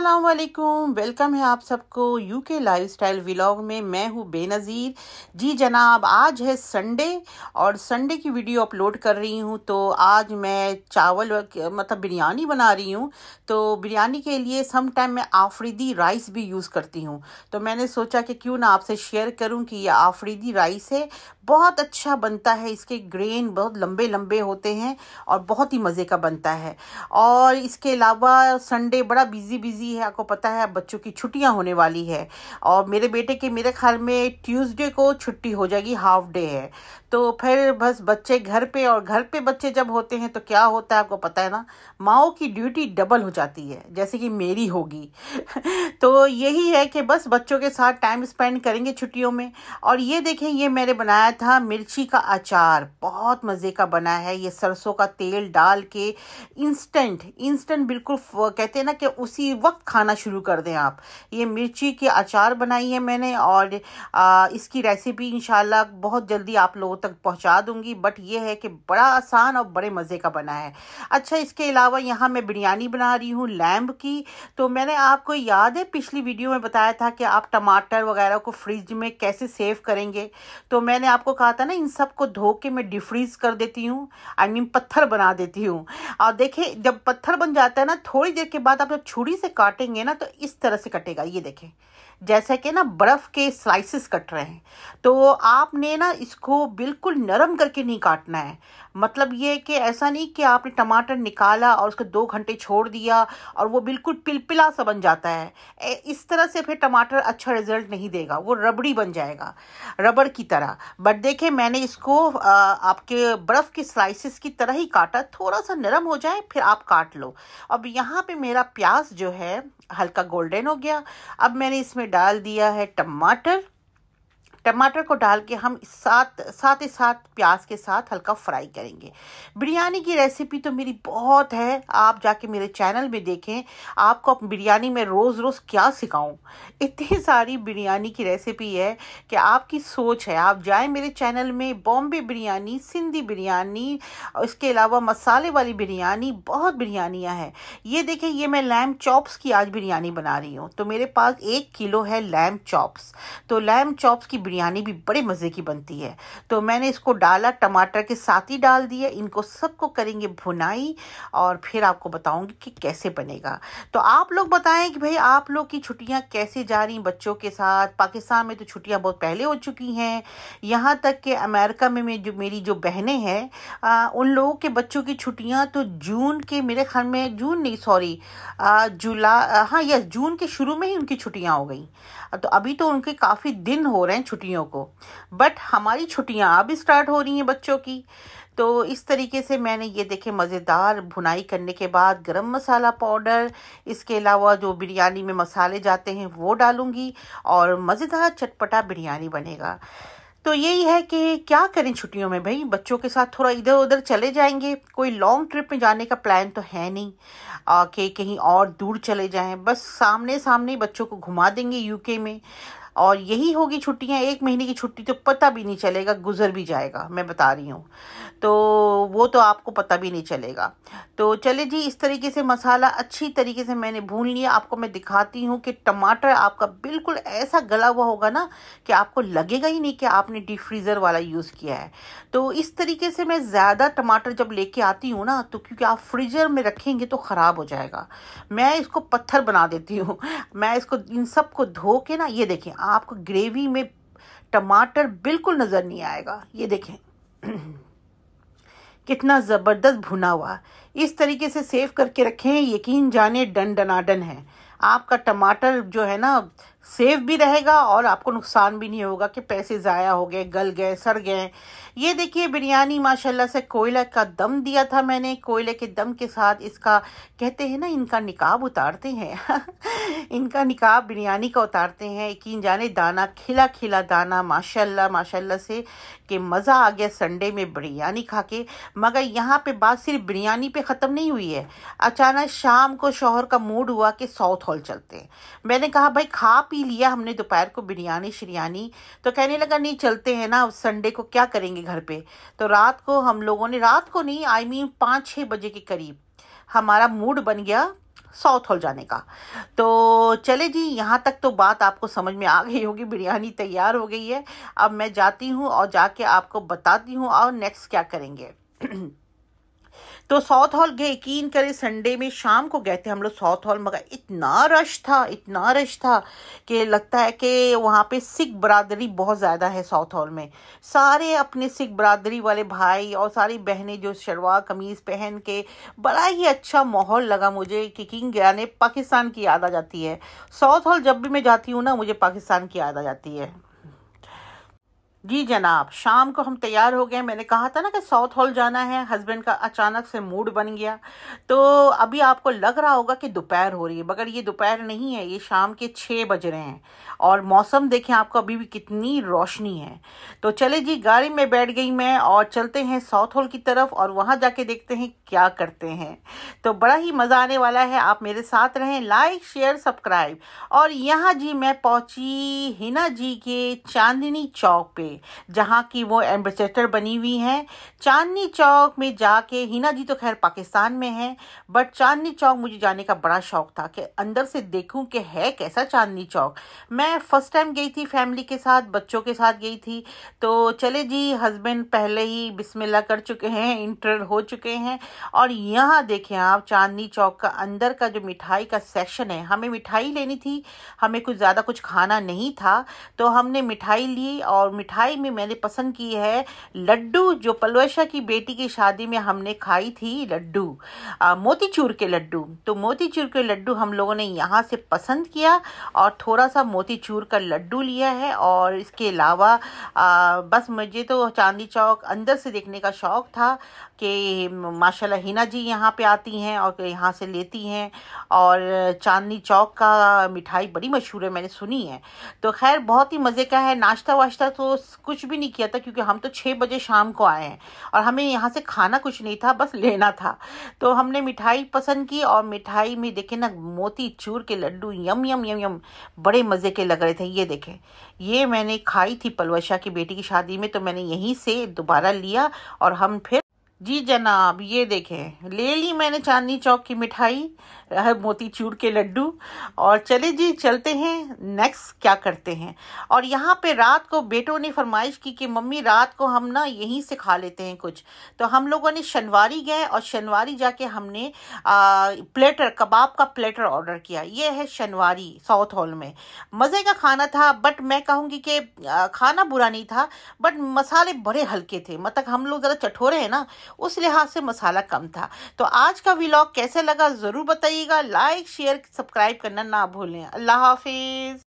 अस्सलाम वेलकम है आप सबको यू के लाइफ स्टाइल व्लाग में मैं हूँ बेनज़ीर जी जनाब आज है संडे और संडे की वीडियो अपलोड कर रही हूँ तो आज मैं चावल मतलब बिरयानी बना रही हूँ तो बिरयानी के लिए सम टाइम मैं आफरीदी राइस भी यूज़ करती हूँ तो मैंने सोचा कि क्यों ना आपसे शेयर करूँ कि यह आफरीदी राइस है बहुत अच्छा बनता है इसके ग्रेन बहुत लंबे लंबे होते हैं और बहुत ही मज़े का बनता है और इसके अलावा संडे बड़ा बिज़ी बिज़ी रही है आपको पता है बच्चों की छुट्टियां होने वाली है और मेरे बेटे के मेरे ख्याल में ट्यूसडे को छुट्टी हो जाएगी हाफ डे है तो फिर बस बच्चे घर पे और घर पे बच्चे जब होते हैं तो क्या होता है आपको पता है ना माओ की ड्यूटी डबल हो जाती है जैसे कि मेरी होगी तो यही है कि बस बच्चों के साथ टाइम स्पेंड करेंगे छुट्टियों में और ये देखें ये मैंने बनाया था मिर्ची का अचार बहुत मज़े का बना है ये सरसों का तेल डाल के इंस्टेंट इंस्टेंट बिल्कुल कहते हैं ना कि उसी वक्त खाना शुरू कर दें आप ये मिर्ची के अचार बनाई है मैंने और आ, इसकी रेसिपी इंशाल्लाह बहुत जल्दी आप लोगों तक पहुंचा दूंगी बट ये है कि बड़ा आसान और बड़े मज़े का बना है अच्छा इसके अलावा यहाँ मैं बिरयानी बना रही हूँ लैम्ब की तो मैंने आपको याद है पिछली वीडियो में बताया था कि आप टमाटर वगैरह को फ्रिज में कैसे सेव करेंगे तो मैंने आपको कहा था ना इन सब को धो के मैं डिफ्रीज कर देती हूँ आई मीन पत्थर बना देती हूँ और देखिए जब पत्थर बन जाता है ना थोड़ी देर के बाद आप जब छुरी से काटेंगे ना तो इस तरह से कटेगा ये देखें जैसे कि ना बर्फ़ के स्लाइसेस कट रहे हैं तो आपने ना इसको बिल्कुल नरम करके नहीं काटना है मतलब ये कि ऐसा नहीं कि आपने टमाटर निकाला और उसको दो घंटे छोड़ दिया और वो बिल्कुल पिलपिला सा बन जाता है इस तरह से फिर टमाटर अच्छा रिजल्ट नहीं देगा वो रबड़ी बन जाएगा रबड़ की तरह बट देखे मैंने इसको आपके बर्फ़ के स्लाइसिस की तरह ही काटा थोड़ा सा नरम हो जाए फिर आप काट लो अब यहाँ पर मेरा प्याज जो है हल्का गोल्डन हो गया अब मैंने इसमें डाल दिया है टमाटर टमाटर को डाल के हम साथ साथ ही साथ प्याज के साथ हल्का फ्राई करेंगे बिरयानी की रेसिपी तो मेरी बहुत है आप जाके मेरे चैनल में देखें आपको बिरयानी में रोज़ रोज़ क्या सिखाऊं इतनी सारी बिरयानी की रेसिपी है कि आपकी सोच है आप जाएं मेरे चैनल में बॉम्बे बिरयानी सिंधी बिरयानी इसके अलावा मसाले वाली बिरयानी बहुत बिरयानियाँ हैं ये देखें ये मैं लैम चॉप्स की आज बिरयानी बना रही हूँ तो मेरे पास एक किलो है लैम चॉप्स तो लैम चॉप्स की बिरयानी भी बड़े मज़े की बनती है तो मैंने इसको डाला टमाटर के साथ ही डाल दिया इनको सबको करेंगे भुनाई और फिर आपको बताऊँगी कि कैसे बनेगा तो आप लोग बताएं कि भाई आप लोग की छुट्टियाँ कैसे जा रही बच्चों के साथ पाकिस्तान में तो छुट्टियाँ बहुत पहले हो चुकी हैं यहाँ तक कि अमेरिका में जो मेरी जो बहनें हैं उन लोगों के बच्चों की छुट्टियाँ तो जून के मेरे ख्याल में जून नहीं सॉरी जुला हाँ यस जून के शुरू में ही उनकी छुट्टियाँ हो गई तो अभी तो उनके काफ़ी दिन हो रहे हैं छुट्टियों को बट हमारी छुट्टियां अब स्टार्ट हो रही हैं बच्चों की तो इस तरीके से मैंने ये देखे मज़ेदार भुनाई करने के बाद गरम मसाला पाउडर इसके अलावा जो बिरयानी में मसाले जाते हैं वो डालूंगी और मज़ेदार चटपटा बिरयानी बनेगा तो यही है कि क्या करें छुट्टियों में भाई बच्चों के साथ थोड़ा इधर उधर चले जाएंगे कोई लॉन्ग ट्रिप में जाने का प्लान तो है नहीं आ, कि कहीं और दूर चले जाएं बस सामने सामने बच्चों को घुमा देंगे यूके में और यही होगी छुट्टियाँ एक महीने की छुट्टी तो पता भी नहीं चलेगा गुजर भी जाएगा मैं बता रही हूँ तो वो तो आपको पता भी नहीं चलेगा तो चले जी इस तरीके से मसाला अच्छी तरीके से मैंने भून लिया आपको मैं दिखाती हूँ कि टमाटर आपका बिल्कुल ऐसा गला हुआ होगा ना कि आपको लगेगा ही नहीं कि आपने डीप फ्रीज़र वाला यूज़ किया है तो इस तरीके से मैं ज़्यादा टमाटर जब लेके आती हूँ ना तो क्योंकि आप फ्रीजर में रखेंगे तो ख़राब हो जाएगा मैं इसको पत्थर बना देती हूँ मैं इसको इन सब को धो के ना ये देखें आपको ग्रेवी में टमाटर बिल्कुल नज़र नहीं आएगा ये देखें कितना ज़बरदस्त भुना हुआ इस तरीके से सेव करके रखें यकीन जाने डन डनाडन है आपका टमाटर जो है ना सेफ भी रहेगा और आपको नुकसान भी नहीं होगा कि पैसे ज़ाया हो गए गल गए सड़ गए ये देखिए बिरयानी माशाल्लाह से कोयला का दम दिया था मैंने कोयले के दम के साथ इसका कहते हैं ना इनका निकाब उतारते हैं इनका निकाब बिरयानी का उतारते हैं यकीन जाने दाना खिला खिला दाना माशाल्लाह माशाल्लाह से कि मज़ा आ गया संडे में बिरयानी खा के मगर यहाँ पर बात सिर्फ बिरयानी पे ख़त्म नहीं हुई है अचानक शाम को शोहर का मूड हुआ कि साउथ हॉल चलते हैं मैंने कहा भाई खा पी लिया हमने दोपहर को बिरयानी शिरयानी तो कहने लगा नहीं चलते हैं ना संडे को क्या करेंगे घर पे तो रात को हम लोगों ने रात को नहीं आई मीन पाँच छः बजे के करीब हमारा मूड बन गया साउथ हॉल जाने का तो चले जी यहाँ तक तो बात आपको समझ में आ गई होगी बिरयानी तैयार हो गई है अब मैं जाती हूँ और जाके आपको बताती हूँ और नेक्स्ट क्या करेंगे तो साउथ हॉल गए यकीन करें संडे में शाम को गए थे हम लोग साउथ हॉल मगर इतना रश था इतना रश था कि लगता है कि वहाँ पे सिख बरदरी बहुत ज़्यादा है साउथ हॉल में सारे अपने सिख बरदरी वाले भाई और सारी बहनें जो शलवार कमीज़ पहन के बड़ा ही अच्छा माहौल लगा मुझे कि किंग यानी पाकिस्तान की याद आ जाती है साउथ हॉल जब भी मैं जाती हूँ ना मुझे पाकिस्तान की याद आ जाती है जी जनाब शाम को हम तैयार हो गए मैंने कहा था ना कि साउथ हॉल जाना है हस्बैंड का अचानक से मूड बन गया तो अभी आपको लग रहा होगा कि दोपहर हो रही है मगर ये दोपहर नहीं है ये शाम के छः बज रहे हैं और मौसम देखें आपको अभी भी कितनी रोशनी है तो चले जी गाड़ी में बैठ गई मैं और चलते हैं साउथ हॉल की तरफ और वहाँ जाके देखते हैं क्या करते हैं तो बड़ा ही मज़ा आने वाला है आप मेरे साथ रहें लाइक शेयर सब्सक्राइब और यहाँ जी मैं पहुँची हिना जी के चांदनी चौक पर जहाँ की वो एम्बेसडर बनी हुई हैं चांदनी चौक में जाके हिना जी तो खैर पाकिस्तान में हैं बट चांदनी चौक मुझे जाने का बड़ा शौक था कि अंदर से देखूं कि है कैसा चांदनी चौक मैं फ़र्स्ट टाइम गई थी फैमिली के साथ बच्चों के साथ गई थी तो चले जी हस्बैंड पहले ही बिस्मिल्लाह कर चुके हैं इंटर हो चुके हैं और यहाँ देखें आप चांदनी चौक का अंदर का जो मिठाई का सेक्शन है हमें मिठाई लेनी थी हमें कुछ ज़्यादा कुछ खाना नहीं था तो हमने मिठाई ली और मिठाई मिठाई में मैंने पसंद की है लड्डू जो पलवशा की बेटी की शादी में हमने खाई थी लड्डू मोतीचूर के लड्डू तो मोतीचूर के लड्डू हम लोगों ने यहाँ से पसंद किया और थोड़ा सा मोतीचूर का लड्डू लिया है और इसके अलावा बस मुझे तो चांदी चौक अंदर से देखने का शौक़ था कि माशाल्लाह हिना जी यहाँ पे आती हैं और यहाँ से लेती हैं और चांदनी चौक का मिठाई बड़ी मशहूर है मैंने सुनी है तो खैर बहुत ही मज़े का है नाश्ता वाश्ता तो कुछ भी नहीं किया था क्योंकि हम तो छः बजे शाम को आए हैं और हमें यहाँ से खाना कुछ नहीं था बस लेना था तो हमने मिठाई पसंद की और मिठाई में देखे ना मोती चूर के लड्डू यम यम यम यम बड़े मज़े के लग रहे थे ये देखें ये मैंने खाई थी पलवशा की बेटी की शादी में तो मैंने यहीं से दोबारा लिया और हम फिर जी जनाब ये देखें ले ली मैंने चांदनी चौक की मिठाई मोती चूर के लड्डू और चले जी चलते हैं नेक्स्ट क्या करते हैं और यहाँ पे रात को बेटों ने फरमाइश की कि मम्मी रात को हम ना यहीं से खा लेते हैं कुछ तो हम लोगों ने शनवारी गए और शनवारी जाके हमने आ, प्लेटर कबाब का प्लेटर ऑर्डर किया ये है शनवारी साउथ हॉल में मज़े का खाना था बट मैं कहूँगी कि खाना बुरा नहीं था बट मसाले बड़े हल्के थे मतलब हम लोग ज़रा चठोरे हैं ना उस लिहाज से मसाला कम था तो आज का व्लॉग कैसा लगा ज़रूर बताइएगा लाइक शेयर सब्सक्राइब करना ना भूलें अल्लाह हाफिज़